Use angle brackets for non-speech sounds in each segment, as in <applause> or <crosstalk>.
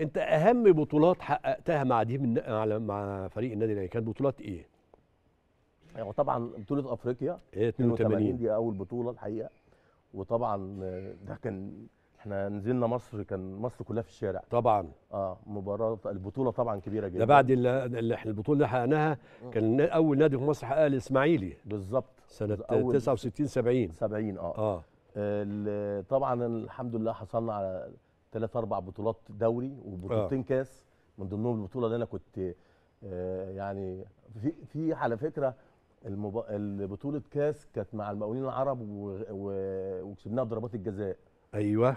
انت اهم بطولات حققتها مع دي من على مع فريق النادي الاهلي كانت بطولات ايه؟ يعني طبعا بطوله افريقيا إيه 82 دي اول بطوله الحقيقه وطبعا آه، ده كان احنا نزلنا مصر كان مصر كلها في الشارع طبعا اه مباراه البطوله طبعا كبيره جدا ده بعد اللي احنا البطوله اللي حققناها كان اول نادي في مصر حققها الاسماعيلي بالظبط سنه 69 70 70 اه اه طبعا الحمد لله حصلنا على ثلاث اربع بطولات دوري وبطولتين آه. كاس من ضمنهم البطوله اللي انا كنت آه يعني في في على فكره المب... البطوله كاس كانت مع المقاولين العرب و... و... وكسبناها بضربات الجزاء ايوه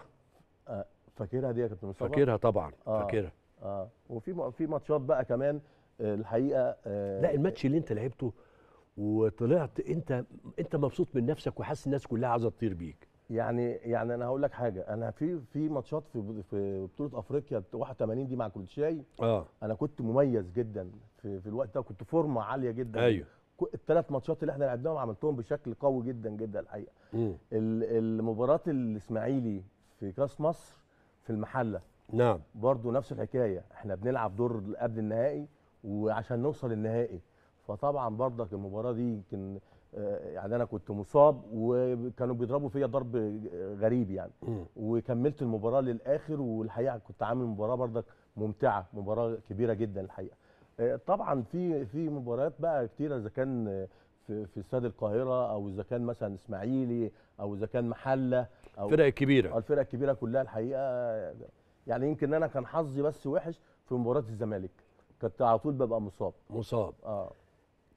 آه فاكرها دي يا كابتن مصطفى فاكرها طبعا آه. فاكرها اه وفي في ماتشات بقى كمان آه، الحقيقه آه لا الماتش اللي انت لعبته وطلعت انت انت مبسوط من نفسك وحاسس الناس كلها عايزه تطير بيك يعني يعني انا هقول لك حاجه انا في في ماتشات في في بطوله افريقيا 81 دي مع كولتشاي اه انا كنت مميز جدا في, في الوقت ده كنت فورمه عاليه جدا ايوه الثلاث ماتشات اللي احنا لعبناهم عملتهم بشكل قوي جدا جدا الحقيقه المباراه الاسماعيلي في كاس مصر في المحله نعم برضه نفس الحكايه احنا بنلعب دور قبل النهائي وعشان نوصل النهائي فطبعا برضك المباراه دي يمكن آه، يعني انا كنت مصاب وكانوا بيضربوا فيا ضرب غريب يعني وكملت المباراه للاخر والحقيقه كنت عامل مباراه بردك ممتعه مباراه كبيره جدا الحقيقه آه، طبعا في في مباريات بقى كتيره اذا كان في استاد القاهره او اذا كان مثلا اسماعيلي او اذا كان محله او الفرق الكبيره الفرق الكبيره كلها الحقيقه يعني يمكن انا كان حظي بس وحش في مباراه الزمالك كنت على طول ببقى مصاب مصاب اه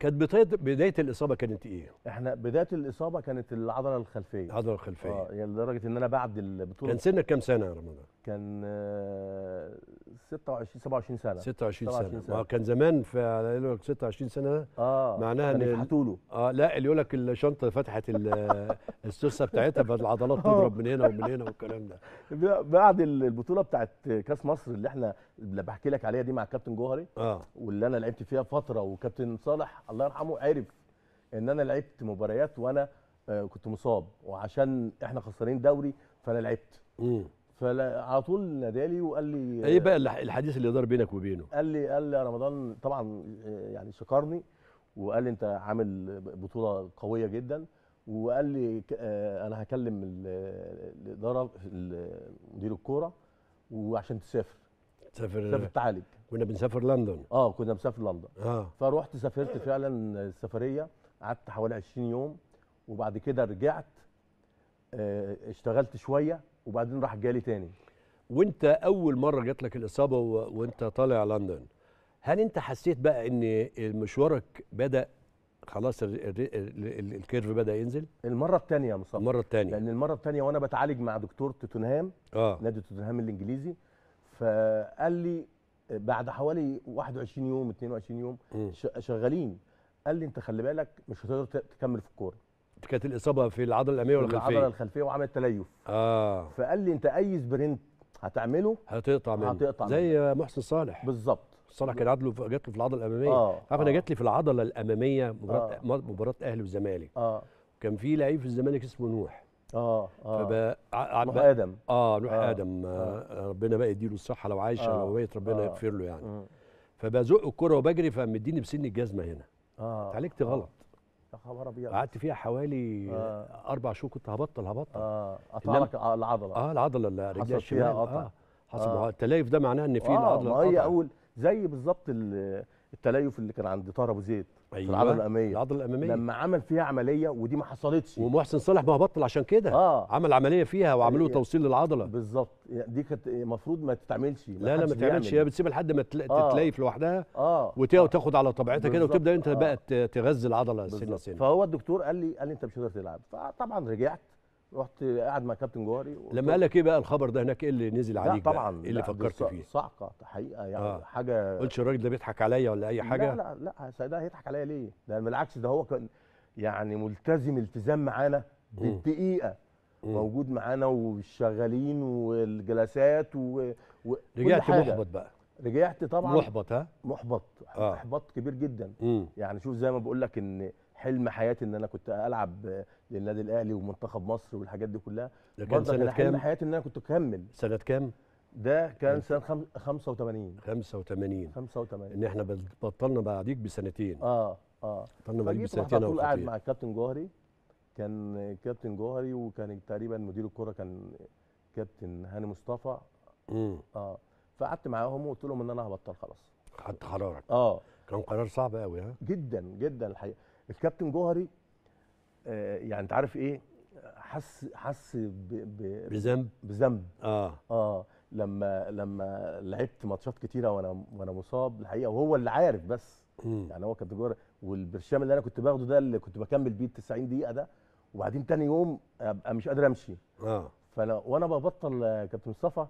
كانت بدايه بدايه الاصابه كانت ايه؟ احنا بدايه الاصابه كانت العضله الخلفيه العضله الخلفيه اه يعني لدرجه ان انا بعد البطوله كان سنك كام سنه يا رمضان؟ كان 26 آه، 27 سنه 26 سنه, سنة. سنة. كان زمان في 26 سنه اه معناها ان له اه لا اللي يقول لك الشنطه فتحت <laughs> السوسه بتاعتها فالعضلات <laughs> آه. تضرب من هنا ومن هنا والكلام ده بعد البطوله بتاعت كاس مصر اللي احنا اللي بحكي لك عليها دي مع الكابتن جوهري اه واللي انا لعبت فيها فتره وكابتن صالح الله يرحمه عرف ان انا لعبت مباريات وانا آه، كنت مصاب وعشان احنا خسرانين دوري فانا لعبت فعلى طول نادالي وقال لي ايه بقى آه، الحديث اللي دار بينك وبينه قال لي قال لي يا رمضان طبعا آه، يعني شكرني وقال لي انت عامل بطوله قويه جدا وقال لي انا هكلم الاداره مدير الكوره وعشان تسافر تسافر تسافر تعالج كنا بنسافر لندن اه كنا بنسافر لندن اه فروحت سافرت فعلا السفريه قعدت حوالي 20 يوم وبعد كده رجعت آه، اشتغلت شويه وبعدين راح جالي تاني وانت اول مره جات لك الاصابه وانت طالع لندن هل انت حسيت بقى ان مشوارك بدا خلاص الكيرف بدا ينزل المره الثانيه يا مصطفى المره الثانيه لان المره الثانيه وانا بتعالج مع دكتور توتنهام آه. نادي توتنهام الانجليزي فقال لي بعد حوالي 21 يوم 22 يوم شغالين قال لي انت خلي بالك مش هتقدر تكمل في الكوره كانت الاصابه في العضله الاماميه ولا الخلفيه؟ العضله الخلفيه وعمل تليف اه فقال لي انت اي سبرنت هتعمله هتقطع منه هتقطع منه زي محسن صالح بالظبط صالح كان عدله جات له في العضله الاماميه اه عارف انا آه. جات لي في العضله الاماميه مباراه آه. مباراه اهلي والزمالك اه كان في لعيب في الزمالك اسمه نوح اه اه نوح ادم اه نوح آه ادم آه. آه ربنا بقى يديله الصحه لو عايش آه لو ميت ربنا آه يغفر له يعني فبزق الكره وبجري فمديني بسن الجزمه هنا اه اتعالجت آه. غلط يا خبر ابيض قعدت فيها حوالي آه اربع شهور كنت هبطل هبطل اه قطع لك العضله اه العضله اللي رجلها فيها اه حصل آه التلايف ده معناه ان في آه العضله هي اول زي بالظبط التليف اللي كان عند طاهر ابو زيد أيوة. في العضله الاماميه العضله الاماميه لما عمل فيها عمليه ودي ما حصلتش ومحسن صالح بقى بطل عشان كده آه. عمل عمليه فيها وعملوا له توصيل للعضله بالظبط يعني دي كانت المفروض ما تتعملش ما لا لا ما تعملش هي بتسيب لحد ما تتليف آه. تتليف لوحدها آه. وتاخد على طبيعتها كده وتبدا انت آه. بقى تغذي العضله سنه سنه فهو الدكتور قال لي قال لي انت مش هتقدر تلعب فطبعا رجعت رحت قاعد مع كابتن جوهري لما قال لك ايه بقى الخبر ده هناك ايه اللي نزل عليك لا طبعا ايه اللي فكرت فيه صعقه حقيقه يعني آه. حاجه قلتش الراجل ده بيضحك عليا ولا اي حاجه لا لا لا ده هيضحك عليا ليه ده بالعكس ده هو كان يعني ملتزم التزام معانا بالدقيقه موجود معانا والشغالين والجلسات و... و... رجعت حاجة. محبط بقى رجعت طبعا محبط ها محبط آه. احباط كبير جدا مم. يعني شوف زي ما بقول لك ان حلم حياتي ان انا كنت العب للنادي الاهلي ومنتخب مصر والحاجات دي كلها ده كان سنه كام؟ حلم حياتي ان انا كنت اكمل سنه كام؟ ده كان سنه 85 85 85 ان احنا بطلنا بعديك بسنتين اه اه بطلنا بعديك بسنتين طول قاعد مع الكابتن جوهري كان كابتن جوهري وكان تقريبا مدير الكوره كان كابتن هاني مصطفى امم اه فقعدت معاهم وقلت لهم ان انا هبطل خلاص خدت قرارك اه كان قرار صعب قوي ها جدا جدا الحقيقه الكابتن جوهري آه، يعني انت عارف ايه حس حس بذنب بذنب اه اه لما لما لعبت ماتشات كتيره وانا وانا مصاب الحقيقه وهو اللي عارف بس م. يعني هو كابتن جوهري والبرشام اللي انا كنت باخده ده اللي كنت بكمل بيه ال 90 دقيقه ده وبعدين تاني يوم ابقى مش قادر امشي اه فانا وانا ببطل كابتن مصطفى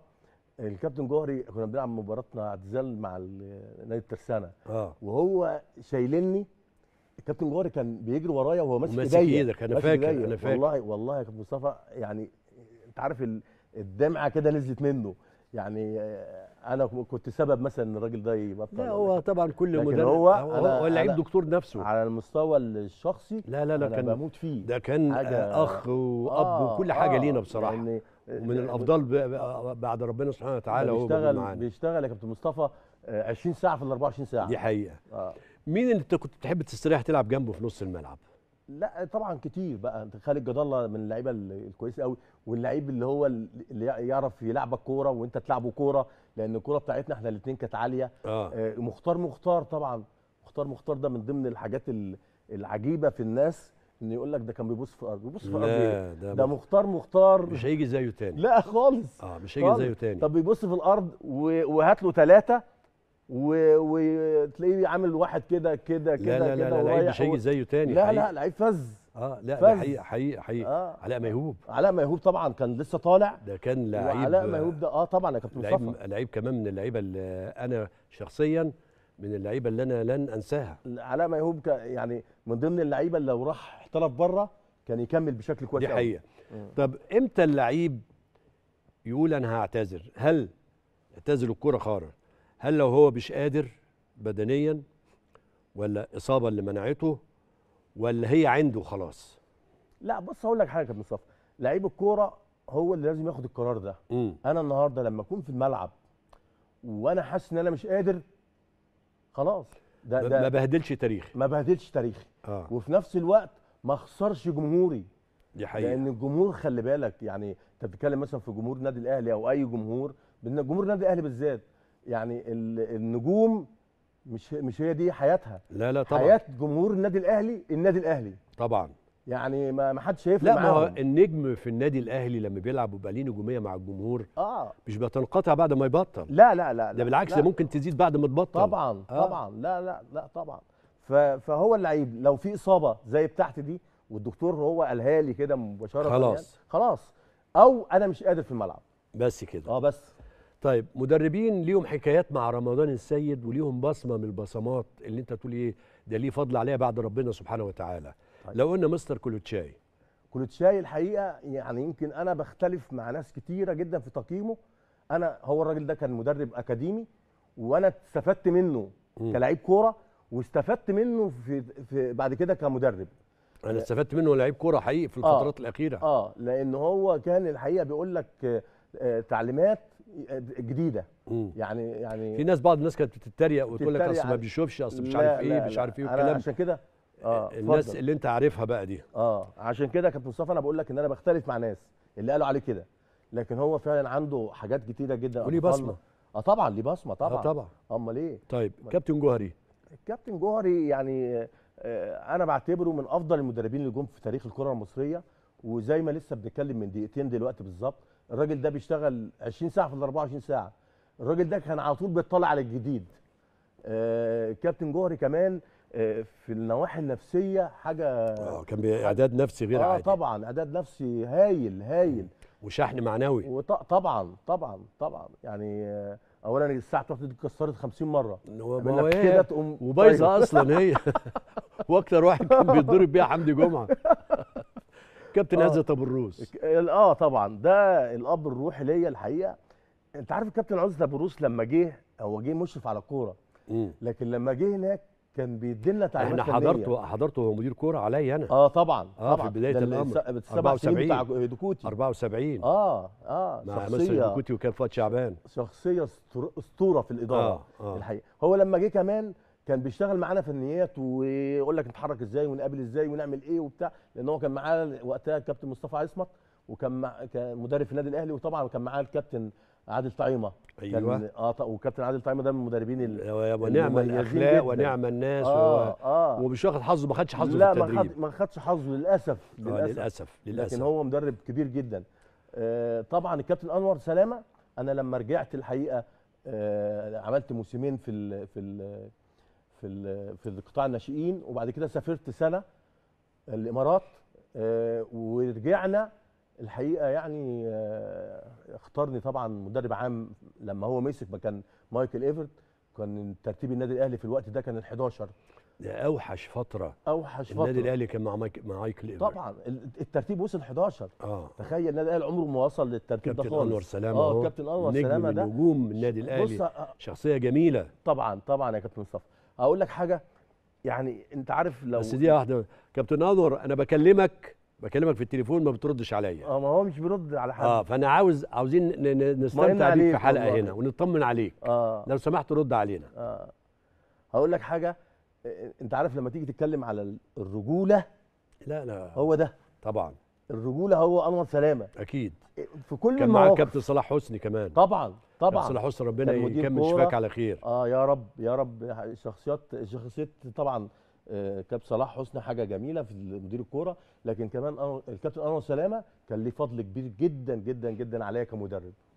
الكابتن جوهري كنا بنلعب مباراتنا اعتزال مع نادي الترسانه آه. وهو شايلني الكابتن جوهري كان بيجري ورايا وهو ماسك ايديا ماسك ايدك انا فاكر انا فاكر والله والله يا كابتن مصطفى يعني انت عارف الدمعه كده نزلت منه يعني آه، انا كنت سبب مثلا ان الراجل ده يبطل لا هو طبعا كل مدرب هو هو اللعيب دكتور نفسه على المستوى الشخصي لا لا لا كان بموت فيه ده كان اخ واب آه وكل حاجه آه لينا بصراحه آه، يعني ومن الافضل بعد ربنا سبحانه وتعالى هو بيشتغل بيشتغل يا كابتن مصطفى 20 آه، ساعه في ال 24 ساعه دي حقيقه آه مين اللي انت كنت بتحب تستريح تلعب جنبه في نص الملعب؟ لا طبعا كتير بقى خالد جد الله من اللعيبه الكويسه قوي واللعيب اللي هو اللي يعرف يلعبك كوره وانت تلعبه كوره لان الكوره بتاعتنا احنا الاثنين كانت عاليه آه. آه. مختار مختار طبعا مختار مختار ده من ضمن الحاجات العجيبه في الناس انه يقول لك ده كان بيبص في ارض بيبص في ارض ايه ده, ده مختار مختار مش هيجي زيه تاني لا خالص اه مش هيجي زيه تاني طب بيبص في الارض وهات له ثلاثه وتلاقيه عامل واحد كده كده كده لا لا لا لعيب مش هيجي زيه تاني لا لا لعيب فز اه لا فز. ده حقيقه حقيقه حقيقه آه. علاء ميهوب علاء ميهوب طبعا كان لسه طالع ده كان لعيب علاء ميهوب ده اه طبعا يا كابتن مصطفى لعيب كمان من اللعيبه اللي انا شخصيا من اللعيبه اللي انا لن انساها علاء ميهوب يعني من ضمن اللعيبه اللي لو راح احترف بره كان يكمل بشكل كويس دي حقيقه طب امتى اللعيب يقول انا هعتذر هل اعتزل الكره خارج هل لو هو مش قادر بدنيا ولا اصابه اللي منعته ولا هي عنده خلاص لا بص هقول لك حاجه يا كابتن مصطفى لعيب الكوره هو اللي لازم ياخد القرار ده م. انا النهارده لما اكون في الملعب وانا حاسس ان انا مش قادر خلاص ده, ده ما بهدلش تاريخي ما بهدلش تاريخي آه. وفي نفس الوقت ما اخسرش جمهوري دي حقيقة لأن الجمهور خلي بالك يعني أنت بتتكلم مثلا في جمهور النادي الأهلي أو أي جمهور جمهور النادي الأهلي بالذات يعني النجوم مش مش هي دي حياتها لا لا طبعا حياه جمهور النادي الاهلي النادي الاهلي طبعا يعني ما حدش هيفرق لا ما هو النجم في النادي الاهلي لما بيلعب ويبقى ليه نجوميه مع الجمهور اه مش بتنقطع بعد ما يبطل لا لا لا ده بالعكس ده ممكن تزيد بعد ما تبطل طبعا آه. طبعا لا لا لا طبعا فهو اللعيب لو في اصابه زي بتاعتي دي والدكتور هو قالها لي كده مباشره خلاص يعني، خلاص او انا مش قادر في الملعب بس كده اه بس طيب مدربين ليهم حكايات مع رمضان السيد وليهم بصمه من البصمات اللي انت تقول ايه ده ليه فضل عليها بعد ربنا سبحانه وتعالى طيب. لو قلنا مستر كولوتشاي كولوتشاي الحقيقه يعني يمكن انا بختلف مع ناس كتيره جدا في تقييمه انا هو الراجل ده كان مدرب اكاديمي وانا استفدت منه كلاعب كوره واستفدت منه في, في بعد كده كمدرب انا استفدت منه لعيب كوره حقيقي في آه. الفترات آه الاخيره اه لان هو كان الحقيقه بيقول لك آه، تعليمات جديده يعني يعني في ناس بعض الناس كانت بتتريق وتقول لك اصل ما بيشوفش اصل مش عارف ايه مش عارف ايه والكلام عشان كده آه, آه، الناس فضل. اللي انت عارفها بقى دي اه عشان كده كابتن مصطفى انا بقول لك ان انا بختلف مع ناس اللي قالوا عليه كده لكن هو فعلا عنده حاجات كتيره جدا وليه بصمه اه طبعا ليه بصمه طبعا اه طبعا امال ايه طيب كابتن جوهري الكابتن جوهري يعني آه انا بعتبره من افضل المدربين اللي جم في تاريخ الكره المصريه وزي ما لسه بنتكلم من دقيقتين دلوقتي بالظبط الراجل ده بيشتغل 20 ساعه في ال 24 ساعه الراجل ده كان على طول بيطلع على الجديد آه كابتن جوهري كمان آه في النواحي النفسيه حاجه اه كان اعداد نفسي غير آه عادي اه طبعا اعداد نفسي هايل هايل وشحن معنوي طبعا طبعا طبعا يعني آه اولا الساعه بتاعته دي اتكسرت 50 مره هو كده تقوم وبايظه اصلا هي <laughs> واكتر واحد كان بيتضرب بيها حمدي جمعه <laughs> كابتن آه. عزت ابو الروس اه طبعا ده الاب الروحي ليا الحقيقه انت عارف الكابتن عزت ابو الروس لما جه هو جه مشرف على الكوره لكن لما جه هناك كان بيدينا تعليمات احنا حضرته حضرته وهو مدير كوره عليا انا اه طبعا اه طبعا في بدايه الامر 74 بتاع دكوتي 74 اه اه مع شخصيه دكوتي وكان فؤاد شعبان شخصيه اسطوره في الاداره آه آه الحقيقه هو لما جه كمان كان بيشتغل معانا فنيات ويقول لك نتحرك ازاي ونقابل ازاي ونعمل ايه وبتاع لان هو كان معاه وقتها الكابتن مصطفى عصمت وكان مع كان مدرب في النادي الاهلي وطبعا كان معاه الكابتن عادل طعيمه ايوه كان اه وكابتن عادل طعيمه ده من المدربين ونعم الاخلاق ونعم الناس آه آه ومش واخد حظه ما خدش حظه لا في التدريب لا ما خدش حظه للاسف للاسف, آه للاسف للاسف لكن هو مدرب كبير جدا آه طبعا الكابتن انور سلامه انا لما رجعت الحقيقه آه عملت موسمين في ال في ال في في قطاع الناشئين وبعد كده سافرت سنه الامارات آه، ورجعنا الحقيقه يعني آه، اختارني طبعا مدرب عام لما هو مسك مكان مايكل ايفرت كان ترتيب النادي الاهلي في الوقت ده كان ال11 ده اوحش فتره اوحش فتره النادي الاهلي كان مع مايك مايكل ايفرت طبعا الترتيب وصل 11 اه تخيل النادي الاهلي عمره ما وصل للترتيب ده خالص كابتن انور سلامه اه كابتن انور سلامه ده نجم نجوم النادي الاهلي آه، شخصيه جميله طبعا طبعا يا كابتن مصطفى اقول لك حاجه يعني انت عارف لو بس دي واحده كابتن انور انا بكلمك بكلمك في التليفون ما بتردش عليا اه ما هو مش بيرد على حد اه فانا عاوز عاوزين نستمتع بيك في حلقه هنا ونطمن عليك آه. لو سمحت رد علينا اه هقول لك حاجه انت عارف لما تيجي تتكلم على الرجوله لا لا هو ده طبعا الرجوله هو انور سلامه اكيد في كل كان معاه الكابتن صلاح حسني كمان طبعا طبعا صلاح حسني ربنا يكمل شفاك على خير اه يا رب يا رب شخصيات شخصيات طبعا آه، كابتن صلاح حسني حاجه جميله في مدير الكوره لكن كمان الكابتن انور سلامه كان ليه فضل كبير جدا جدا جدا عليا كمدرب